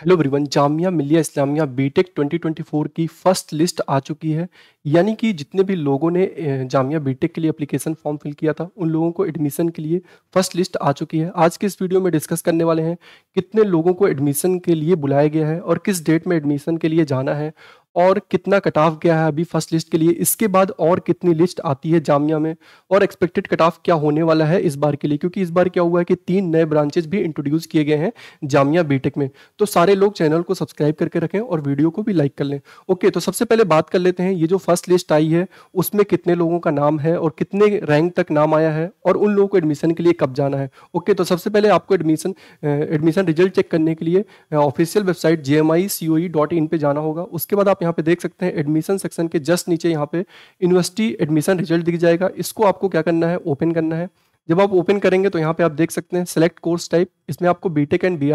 hello everyone Jamia मिलिया Islamia BTech 2024 की first list आ चुकी है यानी कि जितने भी लोगों ने जामिया बीटेक के लिए एप्लीकेशन फॉर्म फिल किया था उन लोगों को एडमिशन के लिए फर्स्ट लिस्ट आ चुकी है आज के इस वीडियो में डिस्कस करने वाले हैं कितने लोगों को एडमिशन के लिए बुलाया गया है और किस डेट में एडमिशन के लिए जाना है और कितना कट ऑफ गया है अभी फर्स्ट लिस्ट के लिए इसके बाद और कितनी लिस्ट आती है जामिया में और एक्सपेक्टेड कट ऑफ क्या होने वाला है इस बार के लिए क्योंकि इस बार क्या हुआ है कि तीन नए ब्रांचेज भी इंट्रोड्यूस किए गए हैं जामिया बीटेक में तो सारे लोग चैनल को सब्सक्राइब करके रखें और वीडियो को भी लाइक कर लें ओके तो सबसे पहले बात कर लेते हैं ये जो फर्स्ट लिस्ट आई है उसमें कितने लोगों का नाम है और कितने रैंक तक नाम आया है और उन लोगों को एडमिशन के लिए कब जाना है ओके तो सबसे पहले आपको एडमिशन एडमिशन रिजल्ट चेक करने के लिए official website J M I C O E dot in पर जाना होगा उसके बाद आप यहाँ पे देख सकते हैं एडमिशन सेक्शन के जस्ट नीचे यहाँ पे यूनिवर्सिटी एडमिशन रिजल्ट दिख जाएगा इसको आपको क्या करना है ओपन करना है जब आप ओपन करेंगे तो यहाँ पे आप देख सकते हैं सेलेक्ट कोर्स टाइप इसमें आपको बीटेक एंड बी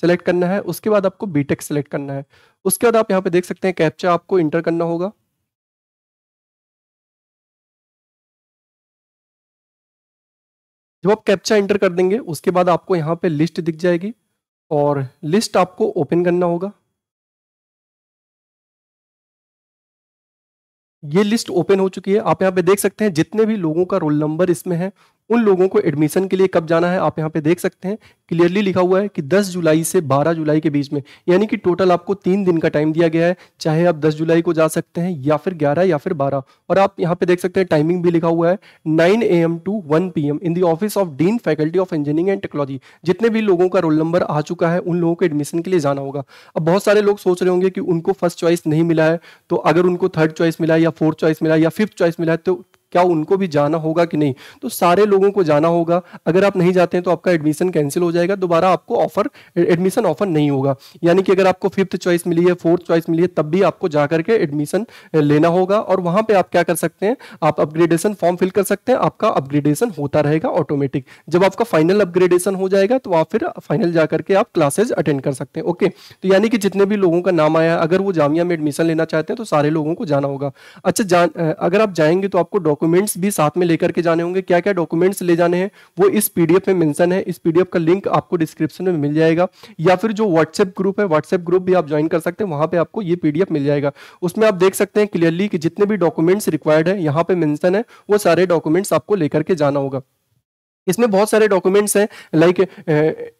सेलेक्ट करना है उसके बाद आपको बीटेक सेलेक्ट करना है उसके बाद आप यहाँ पे देख सकते हैं कैप्चा आपको इंटर करना होगा जब आप कैप्चा इंटर कर देंगे उसके बाद आपको यहाँ पे लिस्ट दिख जाएगी और लिस्ट आपको ओपन करना होगा ये लिस्ट ओपन हो चुकी है आप यहाँ पे देख सकते हैं जितने भी लोगों का रोल नंबर इसमें है उन लोगों को एडमिशन के लिए कब जाना है आप यहाँ पे देख सकते हैं क्लियरली लिखा हुआ है कि 10 जुलाई से 12 जुलाई के बीच में यानी कि टोटल आपको तीन दिन का टाइम दिया गया है चाहे आप 10 जुलाई को जा सकते हैं या फिर 11 या फिर 12 और आप यहाँ पे देख सकते हैं टाइमिंग भी लिखा हुआ है 9 A M to 1 P M in the office of dean faculty of engineering and technology जितने भी लोगों का रोल नंबर आ चुका है उन लोगों को एडमिशन के लिए जाना होगा अब बहुत सारे लोग सोच रहे होंगे कि उनको फर्स्ट चॉइस नहीं मिला है तो अगर उनको थर्ड चॉइस मिला या फोर्थ चॉइस मिला या फिफ्थ चॉइस मिला है तो क्या उनको भी जाना होगा कि नहीं तो सारे लोगों को जाना होगा अगर आप नहीं जाते हैं तो आपका एडमिशन कैंसिल हो जाएगा दोबारा आपको ऑफर एडमिशन ऑफर नहीं होगा यानी कि अगर आपको फिफ्थ चॉइस मिली है फोर्थ चॉइस मिली है तब भी आपको जा करके एडमिशन लेना होगा और वहां पे आप क्या कर सकते हैं आप अपग्रेडेशन फॉर्म फिल कर सकते हैं आपका अपग्रेडेशन होता रहेगा ऑटोमेटिक जब आपका फाइनल अपग्रेडेशन हो जाएगा तो आप फिर फाइनल जा करके आप क्लासेज अटेंड कर सकते हैं ओके तो यानी कि जितने भी लोगों का नाम आया अगर वो जामिया में एडमिशन लेना चाहते हैं तो सारे लोगों को जाना होगा अच्छा जान अगर आप जाएंगे तो आपको डॉक्यूमेंट डॉक्यूमेंट्स भी साथ में लेकर के जाने होंगे क्या क्या डॉक्यूमेंट्स ले जाने हैं वो इस पीडीएफ में मेंशन है इस पीडीएफ का लिंक आपको डिस्क्रिप्शन में मिल जाएगा या फिर जो व्हाट्सएप ग्रुप है व्हाट्सएप ग्रुप भी आप ज्वाइन कर सकते हैं वहां पर आपको ये पीडीएफ मिल जाएगा उसमें आप देख सकते हैं क्लियरली कि जितने भी डॉक्यूमेंट्स रिक्वायर्ड है यहाँ पे मेंशन है वो सारे डॉक्यूमेंट्स आपको लेकर के जाना होगा इसमें बहुत सारे डॉक्यूमेंट्स हैं लाइक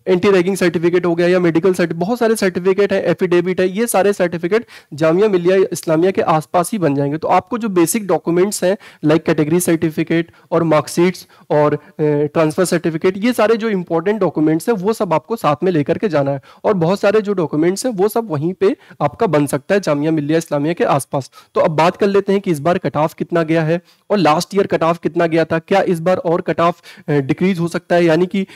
एंटी रैगिंग सर्टिफिकेट हो गया या मेडिकल सर्टिफिकेट बहुत सारे सर्टिफिकेट है एफिडेविट है ये सारे सर्टिफिकेट जामिया मिलिया इस्लामिया के आसपास ही बन जाएंगे तो आपको जो बेसिक डॉक्यूमेंट्स हैं लाइक कैटेगरी सर्टिफिकेट और मार्कशीट्स और ट्रांसफर सर्टिफिकेट ये सारे जो इंपॉर्टेंट डॉक्यूमेंट्स हैं वो सब आपको साथ में लेकर के जाना है और बहुत सारे जो डॉक्यूमेंट्स हैं वो सब वहीं पर आपका बन सकता है जामिया मिलिया इस्लामिया के आसपास तो अब बात कर लेते हैं कि इस बार कट ऑफ कितना गया है और लास्ट ईयर कट ऑफ कितना गया था क्या इस बार और कट ऑफ डिक्रीज हो सकता है यानी कि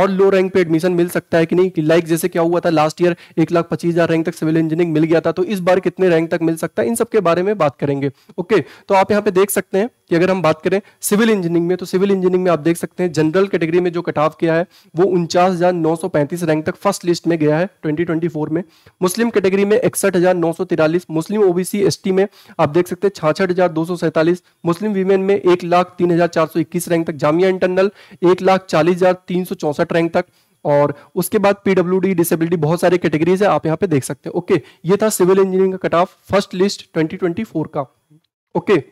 और लो रैंक पे एडमिशन मिल सकता है कि नहीं लाइक जैसे क्या हुआ था लास्ट ईयर एक लाख पच्चीस हजार रैंक तक सिविल इंजीनियरिंग मिल गया था तो इस बार कितने रैंक तक मिल सकता है इन सबके बारे में बात करेंगे ओके तो आप यहाँ पे देख सकते हैं कि अगर हम बात करें सिविल इंजीनियरिंग में तो सिविल इंजीनियरिंग में आप देख सकते हैं जनरल कैटेगरी में जो कटाव किया है वो उनचास रैंक तक फर्स्ट लिस्ट में गया है 2024 में मुस्लिम कैटेगरी में इकसठ मुस्लिम ओबीसी एसटी में आप देख सकते हैं छाछठ मुस्लिम वीमेन में एक लाख तीन हजार चार सौ इक्कीस रैंक तक जामिया इंटरनल एक लाख चालीस हजार तीन सौ चौसठ रैंक तक और उसके बाद पीडब्ल्यू डी डिसबिलिटी बहुत सारे कैटेगरीज है आप यहाँ पे देख सकते हैं ओके ये था सिविल इंजीनियरिंग का cut off first list four का ओके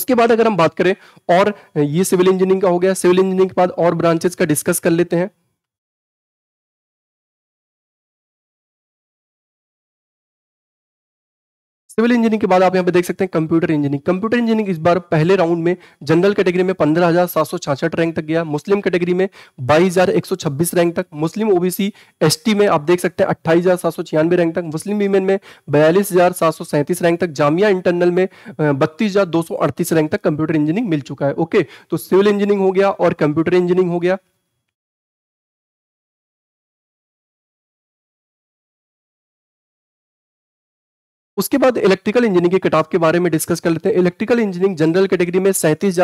उसके बाद अगर हम बात करें और ये सिविल इंजीनियरिंग का हो गया सिविल इंजीनियरिंग के बाद और ब्रांचेस का डिस्कस कर लेते हैं सिविल इंजीनियरिंग के बाद आप यहाँ पे देख सकते हैं कंप्यूटर इंजीनियरिंग कंप्यूटर इंजीनियरिंग इस बार पहले राउंड में जनरल कैटेगरी में पंद्रह हजार सात सौ छाछठ रैंक तक गया मुस्लिम कैटेगरी में बाईस हजार एक सौ छब्बीस रैंक तक मुस्लिम ओबीसी एसटी में आप देख सकते हैं अट्ठाईस हजार सात सौ छियानवे रैंक तक मुस्लिम वीमेन में बयालीस हजार सात सौ सैंतीस रैंक तक जामिया इंटरनल में बत्तीस हजार दो सौ अड़तीस रैंक तक कंप्यूटर इंजीनियरिंग मिल चुका है ओके तो सिविल इंजीनियरिंग हो गया और कंप्यूटर इंजीनियरिंग हो गया उसके बाद इलेक्ट्रिकल इंजीनियरिंग के कटाफ के बारे में डिस्कस कर लेते हैं इलेक्ट्रिकल इंजीनियरिंग जनरल कैटेगरी में सैंतीस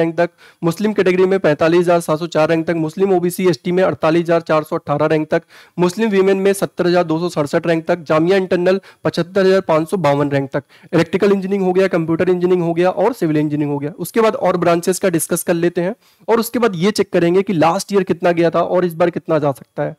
रैंक तक मुस्लिम कैटेगरी में पैंतालीस हजार सात सौ चार रैंक तक मुस्लिम ओबीसी एसटी में अड़तालीस हजार चार सौ रैंक तक मुस्लिम वीमेन में सत्तर हजार दो सौ सड़सठ रैंक तक जामिया इंटरनल पचहत्तर हजार पांच सौ बावन रैंक तक इलेक्ट्रिकल इंजीनियरिंग हो गया कंप्यूटर इंजीनियरिंग हो गया और सिविल इंजीनियरिंग हो गया उसके बाद और ब्रांचेस का डिस्कस कर लेते हैं और उसके बाद ये चेक करेंगे कि लास्ट ईयर कितना गया था और इस बार कितना जा सकता है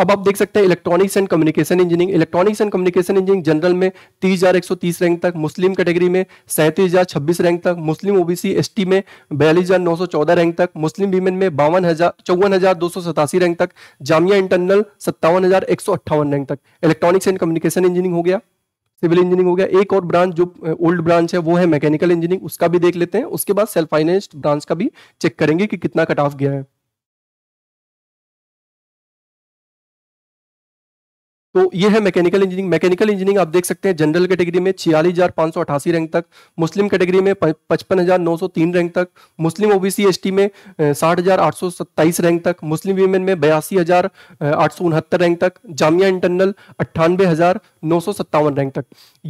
अब आप देख सकते हैं electronics and communication engineering electronics and communication engineering general में तीस हजार एक सौ तीस रैंक तक मुस्लिम कैटेगरी में सैंतीस हजार छब्बीस रैंक तक मुस्लिम ओबीसी एसटी में बयालीस हजार नौ सौ चौदह रैंक तक मुस्लिम वीमेन में बावन हजार चौवन हजार दो सौ सतासी रैंक तक जामिया इंटरनल सत्तावन हजार एक सौ अट्ठावन रैंक तक इलेक्ट्रॉनिक्स एंड कम्युनिकेशन इंजीनियरिंग हो गया सिविल इंजीनियरिंग हो गया एक और ब्रांच जो ओल्ड ब्रांच है वो है मैकेनिकल इंजीनियरिंग उसका भी देख लेते हैं उसके बाद सेल्फ फाइनेंस्ड ब्रांच का भी चेक करेंगे कि कितना कट ऑफ गया है तो ये है मैकेनिकल इंजीनियरिंग मैकेनिकल इंजीनियरिंग आप देख सकते हैं जनरल कैटेगरी में छियालीस हजार पांच सौ अठासी रैंक तक मुस्लिम कैटेगरी में पचपन हजार नौ सौ तीन रैंक तक मुस्लिम ओबीसी एसटी में साठ हजार आठ सौ सत्ताईस रैंक तक मुस्लिम वीमेन में बयासी हजार आठ सौ उनहत्तर रैंक तक जामिया इंटरनल अट्ठानबे हजार नौ सौ सत्तावन रैंक तक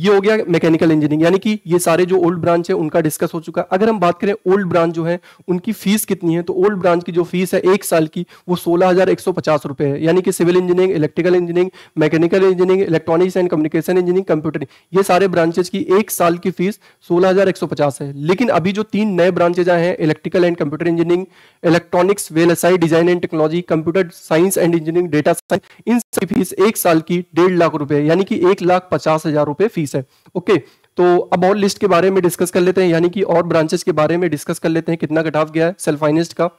ये हो गया मैकेनिकल इंजीनियरिंग यानी कि ये सारे जो ओल्ड ब्रांच है उनका डिस्कस हो चुका है अगर हम बात करें ओल्ड ब्रांच जो है उनकी फीस कितनी है तो ओल्ड ब्रांच की जो फीस है एक साल की वो सोलह हजार एक सौ पचास रुपए है यानी कि civil engineering electrical engineering mechanical engineering electronics and communication engineering computer ये सारे ब्रांचेज की एक साल की फीस 16,150 है लेकिन अभी जो तीन नए ब्रांचेज आए हैं electrical and computer engineering electronics VLSI design and technology computer science and engineering data science इन सबकी फीस एक साल की डेढ़ लाख रुपए यानी कि एक लाख पचास हजार रुपए फीस है ओके तो अब और लिस्ट के बारे में डिस्कस कर लेते हैं यानी कि और ब्रांचेस के बारे में डिस्कस कर लेते हैं कितना कटाव गया है सेल्फ का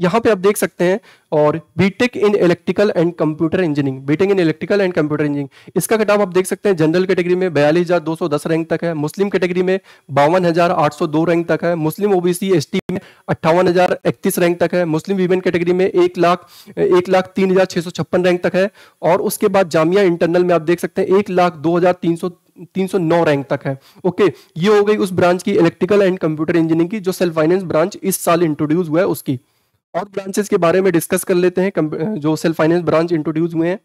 यहाँ पे आप देख सकते हैं और B Tech in electrical and computer engineering B Tech in electrical and computer engineering इसका कटाव आप देख सकते हैं जनरल कैटेगरी में बयालीस हजार दो सौ दस रैंक तक है मुस्लिम कैटेगरी में बावन हजार आठ सौ दो रैंक तक है मुस्लिम ओबीसी एस टी में अट्ठावन हजार इकतीस रैंक तक है मुस्लिम वीमेन कैटेगरी में एक लाख एक लाख तीन हजार छह सौ छप्पन रैंक तक है और उसके बाद जामिया इंटरनल में आप देख सकते हैं एक लाख दो हजार तीन सौ 309 रैंक तक है ओके okay, ये हो गई उस ब्रांच की इलेक्ट्रिकल एंड कंप्यूटर इंजीनियरिंग की जो सेल्फ फाइनेंस ब्रांच इस साल इंट्रोड्यूस हुआ है उसकी और ब्रांचेस के बारे में डिस्कस कर लेते हैं जो सेल्फ फाइनेंस ब्रांच इंट्रोड्यूस हुए हैं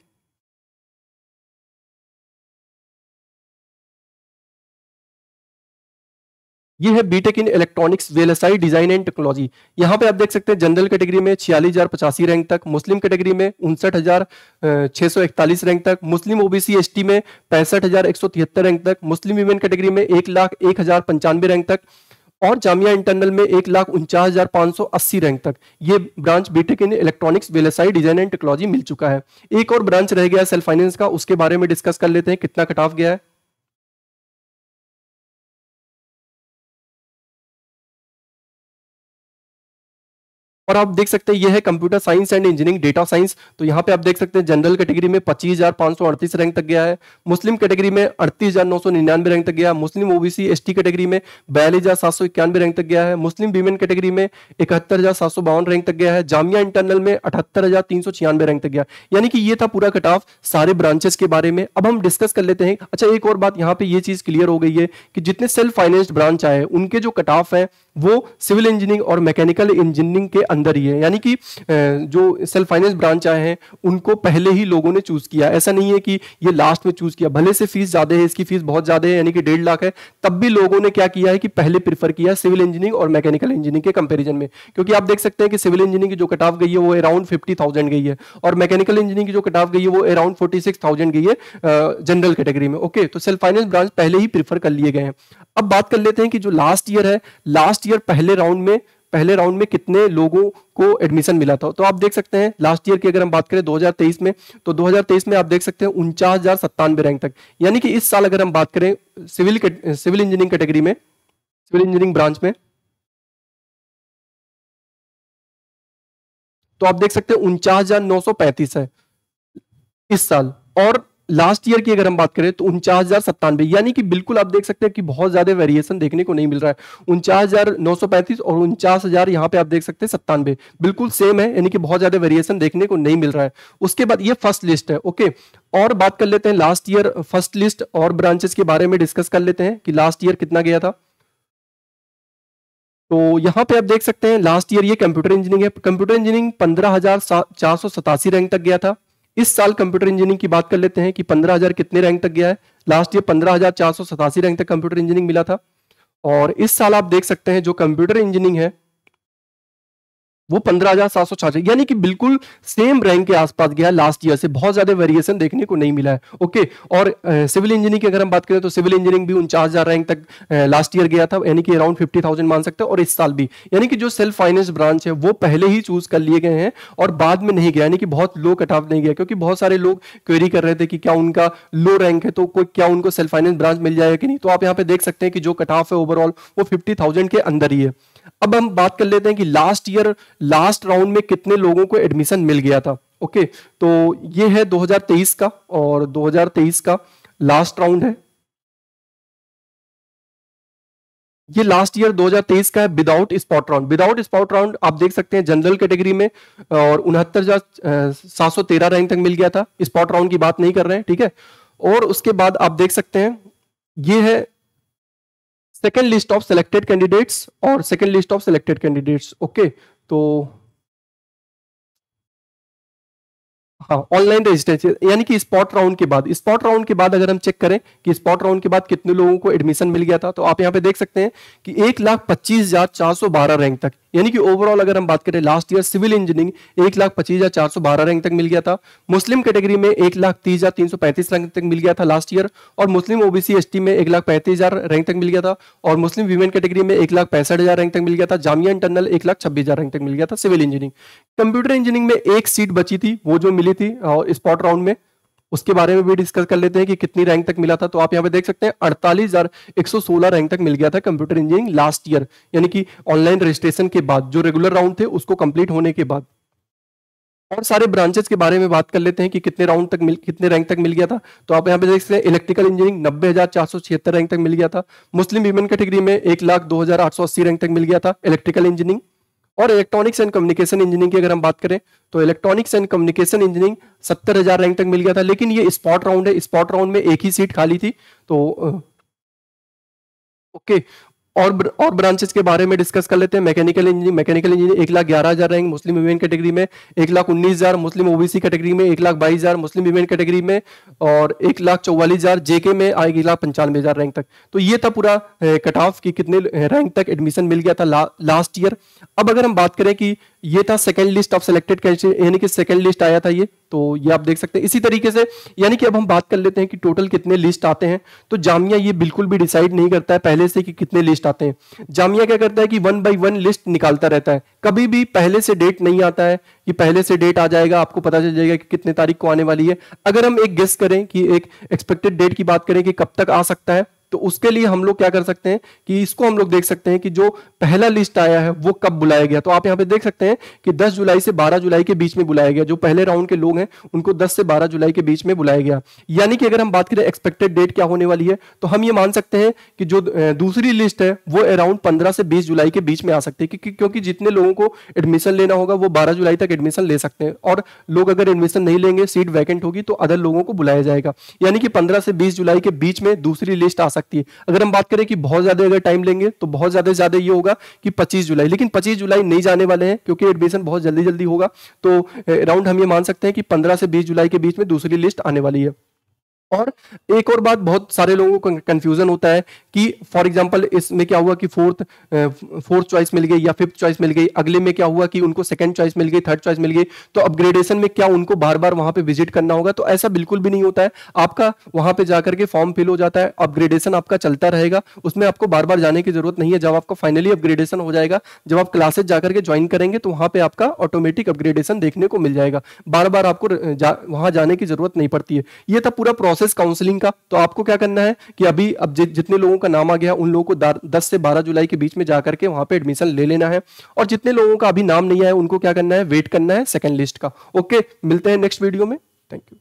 ये है B Tech in electronics VLSI design and technology यहाँ पे आप देख सकते हैं जनरल कैटेगरी में छियालीस हजार पचासी रैंक तक मुस्लिम कैटेगरी में उनसठ हजार छह सौ इकतालीस रैंक तक मुस्लिम ओबीसी एसटी में पैंसठ हजार एक सौ तिहत्तर रैंक तक मुस्लिम वीमेन कैटेगरी में एक लाख एक हजार पंचानवे रैंक तक और जामिया इंटरनल में एक लाख उनचास हजार पांच सौ अस्सी रैंक तक ये branch B Tech in electronics VLSI design and technology मिल चुका है एक और ब्रांच रह गया सेल्फ फाइनेंस का उसके बारे में डिस्कस कर लेते हैं कितना कटाफ गया है और आप देख सकते हैं ये है computer science and engineering data science तो यहाँ पे आप देख सकते हैं जनरल कैटेगरी में पच्चीस हजार पांच सौ अड़तीस रैंक तक गया है मुस्लिम कैटेगरी में अड़तीस हजार नौ सौ निन्यानवे रैंक तक गया मुस्लिम ओबीसी एसटी कैटेगरी में बयालीस हजार सात सौ इक्यानवे रैंक तक गया है मुस्लिम वीमेन कैटेगरी में इकहत्तर हजार सात सौ बावन रैंक तक गया है जामिया इंटरनल में अठहत्तर हजार तीन सौ छियानवे रैंक तक गया यानी कि ये था पूरा कट ऑफ सारे ब्रांचेस के बारे में अब हम डिस्कस कर लेते हैं अच्छा एक और बात यहाँ पे ये चीज क्लियर हो गई है कि जितने सेल्फ फाइनेंस्ड ब्रांच आए उनके जो कट ऑफ है वो सिविल इंजीनियरिंग और मैकेनिकल इंजीनियरिंग के अंदर ही है यानी कि जो सेल्फ फाइनेंस ब्रांच आए हैं उनको पहले ही लोगों ने चूज किया ऐसा नहीं है कि ये लास्ट में चूज किया भले से फीस ज्यादा है इसकी फीस बहुत ज्यादा है यानी कि डेढ़ लाख है तब भी लोगों ने क्या किया है कि पहले प्रीफर किया सिविल इंजीनियरिंग और मैकेनिकल इंजीनियरिंग के कंपेरिजन में क्योंकि आप देख सकते हैं कि सिविल इंजीनियरिंग की जो कटाव गई है वो अराउंड फिफ्टी थाउजेंड गई है और मैकेनिकल इंजीनियरिंग की जो कटाव गई है वो अराउंड फोर्टी सिक्स थाउजेंड गई है जनरल कैटेगरी में ओके तो सेल्फ फाइनेंस ब्रांच पहले ही प्रीफर कर लिए गए हैं अब बात कर लेते हैं कि जो लास्ट ईयर है लास्ट लास्ट ईयर पहले राउंड में पहले राउंड में कितने लोगों को एडमिशन मिला था तो आप देख सकते हैं लास्ट ईयर की अगर हम बात करें 2023 में तो 2023 में आप देख सकते हैं उनचास हजार सत्तानवे रैंक तक यानी कि इस साल अगर हम बात करें सिविल सिविल इंजीनियरिंग कैटेगरी में सिविल इंजीनियरिंग ब्रांच में तो आप देख सकते हैं उनचास हजार नौ सौ पैंतीस है इस साल और लास्ट ईयर की अगर हम बात करें तो उनचास यानी कि बिल्कुल आप देख सकते हैं कि बहुत ज्यादा वेरिएशन देखने को नहीं मिल रहा है उनचास और उनचास हजार यहाँ पे आप देख सकते हैं सत्तानवे बिल्कुल सेम है यानी कि बहुत ज्यादा वेरिएशन देखने को नहीं मिल रहा है उसके बाद ये फर्स्ट लिस्ट है ओके और बात कर लेते हैं लास्ट ईयर फर्स्ट लिस्ट और ब्रांचेस के बारे में डिस्कस कर लेते हैं कि लास्ट ईयर कितना गया था तो यहाँ पे आप देख सकते हैं लास्ट ईयर ये कंप्यूटर इंजीनियरिंग है कंप्यूटर इंजीनियरिंग पंद्रह रैंक तक गया था इस साल कंप्यूटर इंजीनियरिंग की बात कर लेते हैं कि 15000 कितने रैंक तक गया है लास्ट ईयर पंद्रह रैंक तक कंप्यूटर इंजीनियरिंग मिला था और इस साल आप देख सकते हैं जो कंप्यूटर इंजीनियरिंग है वो पंद्रह हजार सात सौ छाछठ यानी कि बिल्कुल सेम रैंक के आसपास गया लास्ट ईयर से बहुत ज्यादा वेरिएशन देखने को नहीं मिला है ओके और सिविल इंजीनियरिंग की अगर हम बात करें तो सिविल इंजीनियरिंग भी उनचास हजार रैंक तक लास्ट ईयर गया था यानी कि अराउंड फिफ्टी थाउजेंड मान सकते हैं और इस साल भी यानी कि जो सेल्फ फाइनेंस ब्रांच है वो पहले ही चूज कर लिए गए हैं और बाद में नहीं गया यानी कि बहुत लो कट ऑफ नहीं गया क्योंकि बहुत सारे लोग क्वेरी कर रहे थे कि क्या उनका लो रैंक है तो कोई क्या उनको सेल्फ फाइनेंस ब्रांच मिल जाएगा कि नहीं तो आप यहाँ पे देख सकते हैं कि जो कट ऑफ है ओवरऑल वो फिफ्टी के अंदर ही है अब हम बात कर लेते हैं कि लास्ट ईयर लास्ट राउंड में कितने लोगों को एडमिशन मिल गया था ओके okay, तो ये है 2023 का और 2023 का लास्ट राउंड है ये लास्ट ईयर 2023 का है without spot round without spot round आप देख सकते हैं जनरल कैटेगरी में और उनहत्तर हजार सात सौ तेरह रैंक तक मिल गया था स्पॉट राउंड की बात नहीं कर रहे हैं ठीक है और उसके बाद आप देख सकते हैं ये है second list of selected candidates और second list of selected candidates okay तो हाँ ऑनलाइन रजिस्ट्रेशन यानी कि स्पॉट राउंड के बाद स्पॉट राउंड के बाद अगर हम चेक करें कि स्पॉट राउंड के बाद कितने लोगों को एडमिशन मिल गया था तो आप यहां पे देख सकते हैं कि एक लाख पच्चीस हजार चार सौ बारह रैंक तक यानी कि ओवरऑल अगर हम बात करें लास्ट ईयर सिविल इंजीनियरिंग एक लाख पच्चीस हजार चार सौ बारह रैंक तक मिल गया था मुस्लिम कैटेगरी में एक लाख तीस हजार तीन सौ पैंतीस रैंक तक मिल गया था लास्ट ईयर और मुस्लिम ओबीसी टी में एक लाख पैंतीस हजार रैंक तक मिल गया था और मुस्लिम वीमेन कैटेगरी में एक लाख पैंसठ हजार रैंक तक मिल गया था जामिया इंटरनल एक लाख छब्बीस हजार रैंक तक मिल गया था सिविल इंजीनियरिंग कंप्यूटर इंजीनियरिंग में एक सीट बची थी वो जो मिली थी स्पॉट राउंड में उसके बारे में भी डिस्कस कर लेते हैं कि कितनी रैंक तक मिला था तो आप यहाँ पे देख सकते हैं अड़तालीस रैंक तक मिल गया था कंप्यूटर इंजीनियरिंग लास्ट ईयर यानी कि ऑनलाइन रजिस्ट्रेशन के बाद जो रेगुलर राउंड थे उसको कंप्लीट होने के बाद और सारे ब्रांचेस के बारे में बात कर लेते हैं कि कितने राउंड तक मिल कितने रैंक तक मिल गया था तो आप यहाँ पे देख सकते हैं इलेक्ट्रिकल इंजीनियरिंग नब्बे हजार चार सौ छिहत्तर रैंक तक मिल गया था मुस्लिम वीमेन कैटेगरी में एक लाख दो हजार आठ सौ अस्सी रैंक तक मिल गया था इलेक्ट्रिकल इंजीनियरिंग और इलेक्ट्रॉनिक्स एंड कम्युनिकेशन इंजीनियरिंग की अगर हम बात करें तो इलेक्ट्रॉनिक्स एंड कम्युनिकेशन इंजीनियरिंग सत्तर हजार रैंक तक मिल गया था लेकिन ये स्पॉट राउंड है स्पॉट राउंड में एक ही सीट खाली थी तो ओके और और ब्रांचेस के बारे में डिस्कस कर लेते हैं मैकेनिकल इंजीनियर मैकेनिकल इंजीनियर एक लाख ग्यारह हजार रैंक मुस्लिम वुमेन कैटेगरी में एक लाख उन्नीस हजार मुस्लिम ओबीसी कैटेगरी में एक लाख बाईस हजार मुस्लिम वुमेन कैटेगरी में और एक लाख चौवालीस हजार जेके में आएगी एक लाख पंचानवे हजार रैंक तक तो ये था पूरा कट ऑफ की कितने रैंक तक एडमिशन मिल गया था ला, लास्ट ईयर अब अगर हम बात करें कि ये था second list of selected candidate यानी कि सेकेंड लिस्ट आया था ये तो ये आप देख सकते हैं इसी तरीके से यानी कि अब हम बात कर लेते हैं कि टोटल कितने लिस्ट आते हैं तो जामिया ये बिल्कुल भी डिसाइड नहीं करता है पहले से कि कितने लिस्ट आते हैं जामिया क्या करता है कि वन बाई वन लिस्ट निकालता रहता है कभी भी पहले से डेट नहीं आता है कि पहले से डेट आ जाएगा आपको पता चल जाएगा कि कितने तारीख को आने वाली है अगर हम एक गेस्ट करें कि एक एक्सपेक्टेड डेट की बात करें कि कब तक आ सकता है तो उसके लिए हम लोग क्या कर सकते हैं कि इसको हम लोग देख सकते हैं कि जो पहला लिस्ट आया है वो कब बुलाया गया तो आप यहाँ पे देख सकते हैं कि 10 जुलाई से 12 जुलाई के बीच में बुलाया गया जो पहले राउंड के लोग हैं उनको 10 से 12 जुलाई के बीच में बुलाया गया यानी कि अगर हम बात करें एक्सपेक्टेड डेट क्या होने वाली है तो हम ये मान सकते हैं कि जो दूसरी लिस्ट है वो अराउंड पंद्रह से बीस जुलाई के बीच में आ सकती है क्योंकि जितने लोगों को एडमिशन लेना होगा वो बारह जुलाई तक एडमिशन ले सकते हैं और लोग अगर एडमिशन नहीं लेंगे सीट वैकेंट होगी तो अदर लोगों को बुलाया जाएगा यानी कि पंद्रह से बीस जुलाई के बीच में दूसरी लिस्ट आ सकती है अगर हम बात करें कि बहुत ज्यादा अगर टाइम लेंगे तो बहुत ज्यादा ज्यादा ये होगा कि पच्चीस जुलाई लेकिन पच्चीस जुलाई नहीं जाने वाले हैं क्योंकि एडमिशन बहुत जल्दी जल्दी होगा तो अराउंड हम ये मान सकते हैं कि पंद्रह से बीस जुलाई के बीच में दूसरी लिस्ट आने वाली है और एक और बात बहुत सारे लोगों को कंफ्यूजन होता है कि फॉर एग्जांपल इसमें क्या हुआ कि फोर्थ फोर्थ चॉइस मिल गई या फिफ्थ चॉइस मिल गई अगले में क्या हुआ कि उनको सेकंड चॉइस मिल गई थर्ड चॉइस मिल गई तो अपग्रेडेशन में क्या उनको बार बार वहां पे विजिट करना होगा तो ऐसा बिल्कुल भी नहीं होता है आपका वहां पर जाकर के फॉर्म फिल हो जाता है अपग्रेडेशन आपका चलता रहेगा उसमें आपको बार बार जाने की जरूरत नहीं है जब आपका फाइनली अपग्रेडेशन हो जाएगा जब आप क्लासेस जाकर के ज्वाइन करेंगे तो वहां पर आपका ऑटोमेटिक अपग्रेडेशन देखने को मिल जाएगा बार बार आपको वहां जाने की जरूरत नहीं पड़ती है ये था पूरा प्रोसेस प्रोसेस काउंसलिंग का तो आपको क्या करना है कि अभी अब जि, जितने लोगों का नाम आ गया उन लोगों को दस से बारह जुलाई के बीच में जाकर के वहां पे एडमिशन ले लेना है और जितने लोगों का अभी नाम नहीं आया उनको क्या करना है वेट करना है सेकेंड लिस्ट का ओके मिलते हैं नेक्स्ट वीडियो में थैंक यू